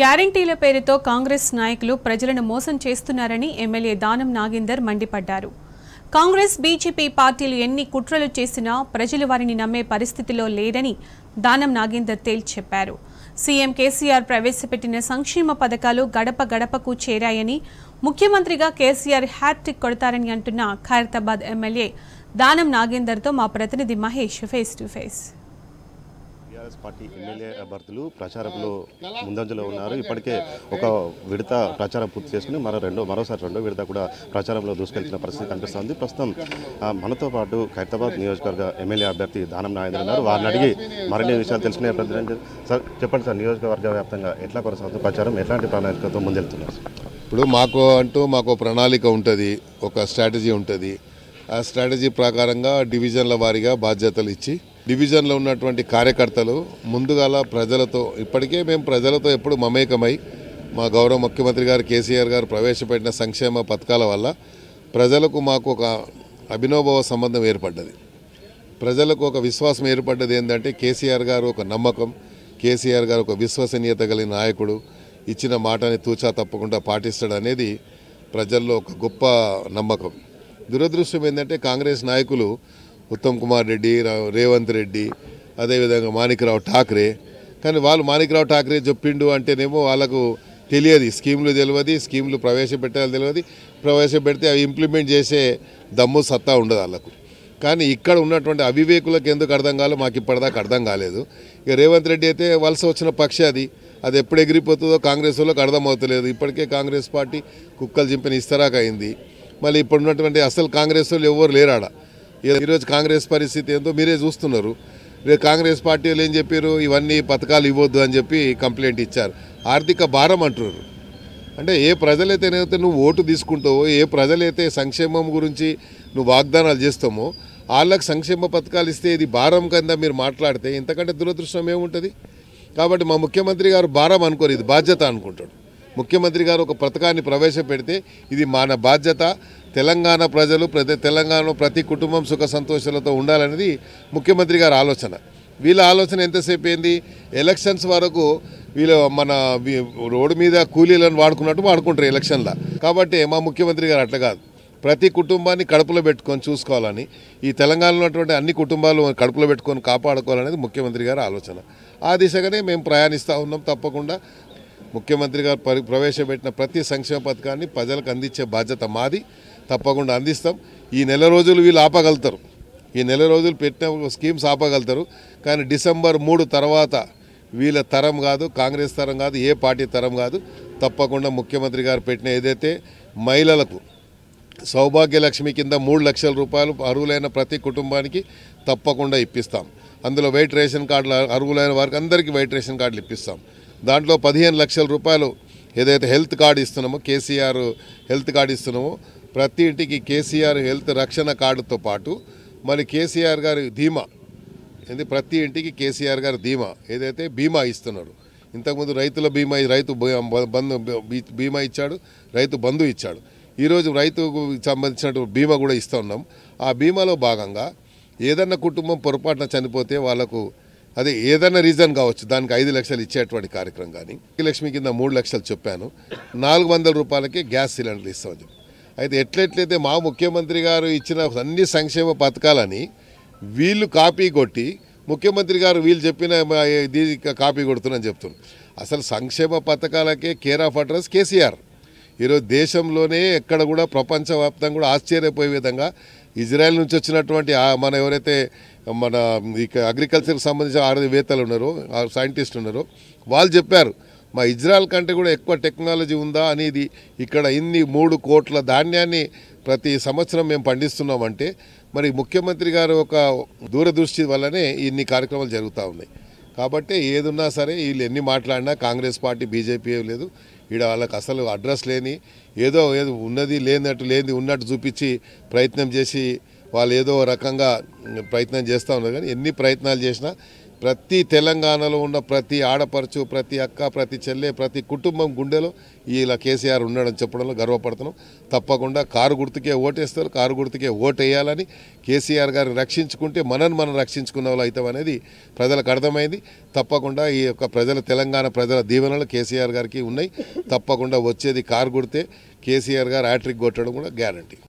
గ్యారంటీల పేరుతో కాంగ్రెస్ నాయకులు ప్రజలను మోసం చేస్తున్నారని ఎమ్మెల్యే దానం నాగేందర్ మండిపడ్డారు కాంగ్రెస్ బీజేపీ పార్టీలు ఎన్ని కుట్రలు చేసినా ప్రజలు వారిని నమ్మే పరిస్థితిలో లేరని దానం నాగేందర్ తేల్చి చెప్పారు సీఎం కేసీఆర్ ప్రవేశపెట్టిన సంక్షేమ పథకాలు గడప గడపకు చేరాయని ముఖ్యమంత్రిగా కేసీఆర్ హ్యాట్రిక్ కొడతారని అంటున్న ఖైరతాబాద్ ఎమ్మెల్యే దానం నాగేందర్తో మా ప్రతినిధి Mahesh face to face TRS party MLA అభ్యర్థులు ప్రచారంలో ముందంజలో ఉన్నారు ఇప్పటికే ఒక విడత ప్రచారం పూర్తి చేసుకుని మరో రెండో మరోసారి రెండో విడత కూడా ప్రచారంలో దూసుకెళ్తున్న పరిస్థితి కనిపిస్తుంది ప్రస్తుతం మనతో పాటు ఖైరతాబాద్ నియోజకవర్గ ఎమ్మెల్యే అభ్యర్థి దానం నాగేంద్ర ఉన్నారు వారిని అడిగి మరిన్ని విషయాలు తెలుసుకునే ప్రతినిధి సార్ చెప్పండి సార్ నియోజకవర్గ వ్యాప్తంగా ఎట్లా కొనసాగుతుంది ప్రచారం ఎట్లాంటి ప్రణాళికతో ముందెళ్తున్నారు ఇప్పుడు మాకు అంటూ మాకు ప్రణాళిక ఉంటుంది ఒక స్ట్రాటజీ ఉంటుంది ఆ స్ట్రాటజీ ప్రకారంగా డివిజన్ల వారీగా బాధ్యతలు ఇచ్చి డివిజన్లో ఉన్నటువంటి కార్యకర్తలు ముందుగాల ప్రజలతో ఇప్పటికే మేము ప్రజలతో ఎప్పుడు మమేకమై మా గౌరవ ముఖ్యమంత్రి గారు కేసీఆర్ గారు ప్రవేశపెట్టిన సంక్షేమ పథకాల వల్ల ప్రజలకు మాకు ఒక అభినోభవ సంబంధం ఏర్పడ్డది ప్రజలకు ఒక విశ్వాసం ఏర్పడ్డది ఏంటంటే కేసీఆర్ గారు ఒక నమ్మకం కేసీఆర్ గారు ఒక విశ్వసనీయత కలిగిన నాయకుడు ఇచ్చిన మాటని తూచా తప్పకుండా పాటిస్తాడు అనేది ప్రజల్లో ఒక గొప్ప నమ్మకం దురదృష్టం ఏంటంటే కాంగ్రెస్ నాయకులు ఉత్తమ్ కుమార్ రెడ్డి రేవంత్ రెడ్డి అదేవిధంగా మాణిక్రావు ఠాక్రే కానీ వాళ్ళు మాణిక్రావు ఠాక్రే చెప్పిండు అంటేనేమో వాళ్ళకు తెలియదు స్కీములు తెలియదు స్కీమ్లు ప్రవేశపెట్టాలి తెలియదు ప్రవేశపెడితే అవి ఇంప్లిమెంట్ చేసే దమ్ము సత్తా ఉండదు వాళ్ళకు కానీ ఇక్కడ ఉన్నటువంటి అవివేకులకు ఎందుకు అర్థం కాలో మాకు ఇప్పటిదాకా అర్థం కాలేదు ఇక రేవంత్ రెడ్డి అయితే వలస వచ్చిన పక్ష అది అది ఎప్పుడు ఎగిరిపోతుందో కాంగ్రెస్ వాళ్ళకి అర్థమవుతలేదు ఇప్పటికే కాంగ్రెస్ పార్టీ కుక్కలు చింపిన ఇస్తరాక అయింది మళ్ళీ ఇప్పుడున్నటువంటి అసలు కాంగ్రెస్ వాళ్ళు ఎవరు లేరాడా ఈరోజు కాంగ్రెస్ పరిస్థితి ఏందో మీరే చూస్తున్నారు రేపు కాంగ్రెస్ పార్టీ ఏం చెప్పారు ఇవన్నీ పథకాలు ఇవ్వద్దు అని చెప్పి కంప్లైంట్ ఇచ్చారు ఆర్థిక భారం అంటున్నారు అంటే ఏ ప్రజలైతే నువ్వు ఓటు తీసుకుంటావో ఏ ప్రజలైతే సంక్షేమం గురించి నువ్వు వాగ్దానాలు చేస్తామో వాళ్ళకి సంక్షేమ పథకాలు ఇస్తే ఇది భారం కింద మీరు మాట్లాడితే ఇంతకంటే దురదృష్టం ఏముంటుంది కాబట్టి మా ముఖ్యమంత్రి గారు భారం అనుకోరు ఇది బాధ్యత అనుకుంటాడు ముఖ్యమంత్రి గారు ఒక పథకాన్ని ప్రవేశపెడితే ఇది మన బాధ్యత తెలంగాణ ప్రజలు ప్రతి తెలంగాణలో ప్రతి కుటుంబం సుఖ సంతోషాలతో ఉండాలనేది ముఖ్యమంత్రి గారి ఆలోచన వీళ్ళ ఆలోచన ఎంతసేపు అయింది ఎలక్షన్స్ వరకు వీళ్ళు మన రోడ్డు మీద కూలీలను వాడుకున్నట్టు వాడుకుంటారు ఎలక్షన్లో కాబట్టి మా ముఖ్యమంత్రి గారు అట్లా కాదు ప్రతి కుటుంబాన్ని కడుపులో పెట్టుకొని చూసుకోవాలని ఈ తెలంగాణలో ఉన్నటువంటి అన్ని కుటుంబాలు కడుపులో పెట్టుకొని కాపాడుకోవాలనేది ముఖ్యమంత్రి గారి ఆలోచన ఆ దిశగానే మేము ప్రయాణిస్తూ ఉన్నాం తప్పకుండా ముఖ్యమంత్రి గారు ప్రవేశపెట్టిన ప్రతి సంక్షేమ పథకాన్ని ప్రజలకు అందించే బాధ్యత మాది తప్పకుండా అందిస్తాం ఈ నెల రోజులు వీళ్ళు ఆపగలుగుతారు ఈ నెల రోజులు పెట్టిన స్కీమ్స్ ఆపగలుగుతారు కానీ డిసెంబర్ మూడు తర్వాత వీళ్ళ తరం కాదు కాంగ్రెస్ తరం కాదు ఏ పార్టీ తరం కాదు తప్పకుండా ముఖ్యమంత్రి గారు పెట్టిన ఏదైతే మహిళలకు సౌభాగ్యలక్ష్మి కింద మూడు లక్షల రూపాయలు అర్హులైన ప్రతి కుటుంబానికి తప్పకుండా ఇప్పిస్తాం అందులో వైట్ రేషన్ కార్డులు అర్హులైన వారికి అందరికీ వైట్ రేషన్ కార్డులు ఇప్పిస్తాం దాంట్లో పదిహేను లక్షల రూపాయలు ఏదైతే హెల్త్ కార్డు ఇస్తున్నామో కేసీఆర్ హెల్త్ కార్డు ఇస్తున్నామో ప్రతి ఇంటికి కేసీఆర్ హెల్త్ రక్షణ కార్డుతో పాటు మరి కేసీఆర్ గారి ధీమా ఏంటి ప్రతి ఇంటికి కేసీఆర్ గారి ధీమా ఏదైతే బీమా ఇస్తున్నాడు ఇంతకుముందు రైతుల బీమా రైతు బంధు బీమా ఇచ్చాడు రైతు బంధు ఇచ్చాడు ఈరోజు రైతుకు సంబంధించినటువంటి బీమా కూడా ఇస్తూ ఉన్నాం ఆ బీమాలో భాగంగా ఏదన్నా కుటుంబం పొరపాటున చనిపోతే వాళ్లకు అదే ఏదైనా రీజన్ కావచ్చు దానికి ఐదు లక్షలు ఇచ్చేటువంటి కార్యక్రమం కానీ లక్ష్మి కింద మూడు లక్షలు చెప్పాను నాలుగు వందల రూపాయలకి గ్యాస్ సిలిండర్లు ఇస్తామని చెప్పి అయితే ఎట్లెట్లయితే మా ముఖ్యమంత్రి గారు ఇచ్చిన అన్ని సంక్షేమ పథకాలని వీళ్ళు కాపీ కొట్టి ముఖ్యమంత్రి గారు వీళ్ళు చెప్పిన ఇది కాపీ కొడుతున్నాను చెప్తున్నారు అసలు సంక్షేమ పథకాలకే కేర్ ఆఫ్ అడ్రస్ కేసీఆర్ ఈరోజు దేశంలోనే ఎక్కడ కూడా ప్రపంచవ్యాప్తంగా కూడా ఆశ్చర్యపోయే విధంగా ఇజ్రాయెల్ నుంచి వచ్చినటువంటి మన ఎవరైతే మన ఇక అగ్రికల్చర్కి సంబంధించిన ఆడవేత్తలు ఉన్నారు సైంటిస్ట్ ఉన్నారు వాళ్ళు చెప్పారు మా ఇజ్రాయల్ కంటే కూడా ఎక్కువ టెక్నాలజీ ఉందా అనేది ఇక్కడ ఇన్ని మూడు కోట్ల ధాన్యాన్ని ప్రతి సంవత్సరం మేము పండిస్తున్నామంటే మరి ముఖ్యమంత్రి గారు ఒక దూరదృష్టి వల్లనే ఇన్ని కార్యక్రమాలు జరుగుతూ ఉన్నాయి కాబట్టి ఏదున్నా సరే వీళ్ళు ఎన్ని మాట్లాడినా కాంగ్రెస్ పార్టీ బీజేపీ లేదు ఈడ వాళ్ళకి అసలు అడ్రస్ లేని ఏదో ఏదో ఉన్నది లేనట్టు లేని ఉన్నట్టు చూపించి ప్రయత్నం చేసి వాళ్ళు ఏదో రకంగా ప్రయత్నం చేస్తూ ఉన్నారు కానీ ఎన్ని ప్రయత్నాలు చేసినా ప్రతి తెలంగాణలో ఉన్న ప్రతి ఆడపరచు ప్రతి అక్క ప్రతి చెల్లె ప్రతి కుటుంబం గుండెలో ఇలా కేసీఆర్ ఉన్నాడని చెప్పడంలో గర్వపడుతున్నాం తప్పకుండా కారు గుర్తుకే ఓటేస్తారు కారు గుర్తుకే ఓటేయాలని కేసీఆర్ గారిని రక్షించుకుంటే మనని మనం రక్షించుకున్న వాళ్ళు అనేది ప్రజలకు అర్థమైంది తప్పకుండా ఈ యొక్క ప్రజల తెలంగాణ ప్రజల దీవెనలు కేసీఆర్ గారికి ఉన్నాయి తప్పకుండా వచ్చేది కారు గుర్తే కేసీఆర్ గారు హ్యాట్రిక్ కొట్టడం కూడా గ్యారంటీ